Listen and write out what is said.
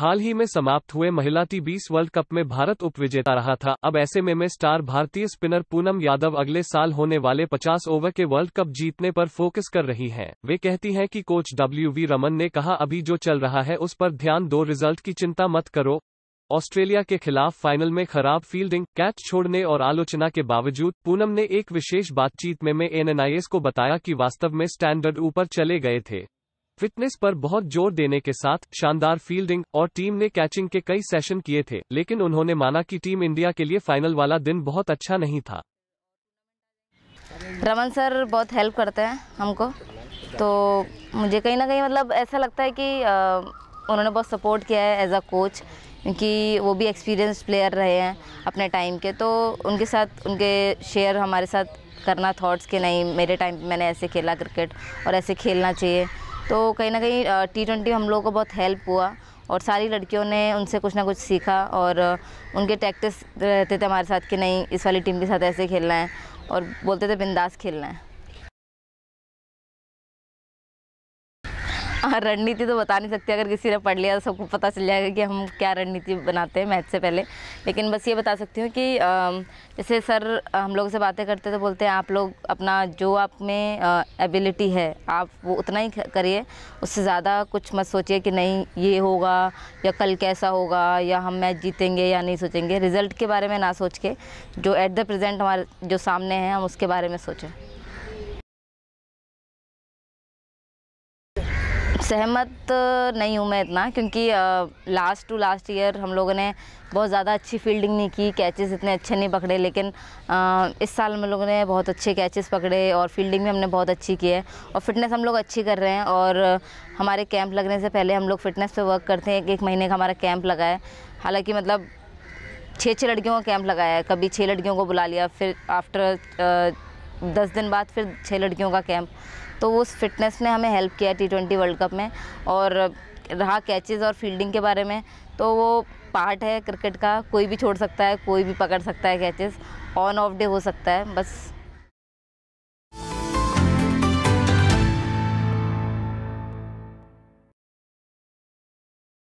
हाल ही में समाप्त हुए महिला टी बीस वर्ल्ड कप में भारत उपविजेता रहा था अब ऐसे में में स्टार भारतीय स्पिनर पूनम यादव अगले साल होने वाले 50 ओवर के वर्ल्ड कप जीतने पर फोकस कर रही हैं। वे कहती हैं कि कोच डब्ल्यू वी रमन ने कहा अभी जो चल रहा है उस पर ध्यान दो रिजल्ट की चिंता मत करो ऑस्ट्रेलिया के खिलाफ फाइनल में खराब फील्डिंग कैच छोड़ने और आलोचना के बावजूद पूनम ने एक विशेष बातचीत में में एनएनआईएस को बताया कि वास्तव में स्टैंडर्ड ऊपर चले गए थे फिटनेस पर बहुत जोर देने के साथ शानदार फील्डिंग और टीम ने कैचिंग के कई सेशन किए थे लेकिन उन्होंने माना कि टीम इंडिया के लिए फाइनल वाला दिन बहुत अच्छा नहीं था रमन सर बहुत हेल्प करते हैं हमको तो मुझे कहीं ना कहीं मतलब ऐसा लगता है कि उन्होंने बहुत सपोर्ट किया है एज अ कोच क्योंकि वो भी एक्सपीरियंस प्लेयर रहे हैं अपने टाइम के तो उनके साथ उनके शेयर हमारे साथ करना थॉट्स के नहीं मेरे टाइम मैंने ऐसे खेला क्रिकेट और ऐसे खेलना चाहिए तो कहीं ना कहीं टी ट्वेंटी हम लोगों को बहुत हेल्प हुआ और सारी लड़कियों ने उनसे कुछ ना कुछ सीखा और उनके टैक्टिस रहते थे हमारे साथ कि नहीं इस वाली टीम के साथ ऐसे खेलना है और बोलते थे बिंदास खेलना है हाँ रणनीति तो बता नहीं सकते अगर किसी ने पढ़ लिया तो सबको पता चल जाएगा कि हम क्या रणनीति बनाते हैं मैथ से पहले लेकिन बस ये बता सकती हूँ कि जैसे सर हम लोगों से बातें करते तो बोलते हैं आप लोग अपना जो आप में एबिलिटी है आप वो उतना ही करिए उससे ज़्यादा कुछ मत सोचिए कि नहीं ये होगा या कल कैसा होगा या हम मैच जीतेंगे या नहीं सोचेंगे रिज़ल्ट के बारे में ना सोच के जो एट द प्रजेंट हमारे जो सामने हैं हम उसके बारे में सोचें सहमत नहीं हूँ मैं इतना क्योंकि लास्ट टू लास्ट ईयर हम लोगों ने बहुत ज़्यादा अच्छी फील्डिंग नहीं की कैचेस इतने अच्छे नहीं पकड़े लेकिन आ, इस साल हम लोगों ने बहुत अच्छे कैचेस पकड़े और फील्डिंग भी हमने बहुत अच्छी की है और फिटनेस हम लोग अच्छी कर रहे हैं और हमारे कैंप लगने से पहले हम लोग फिटनेस पर वर्क करते हैं एक एक महीने का हमारा कैंप लगा है हालाँकि मतलब छः छः लड़कियों का कैंप लगाया है कभी छः लड़कियों को बुला लिया फिर आफ्टर दस दिन बाद फिर छः लड़कियों का कैंप तो उस फिटनेस ने हमें हेल्प किया टी ट्वेंटी वर्ल्ड कप में और रहा कैचेस और फील्डिंग के बारे में तो वो पार्ट है क्रिकेट का कोई भी छोड़ सकता है कोई भी पकड़ सकता है कैचेस ऑन ऑफ डे हो सकता है बस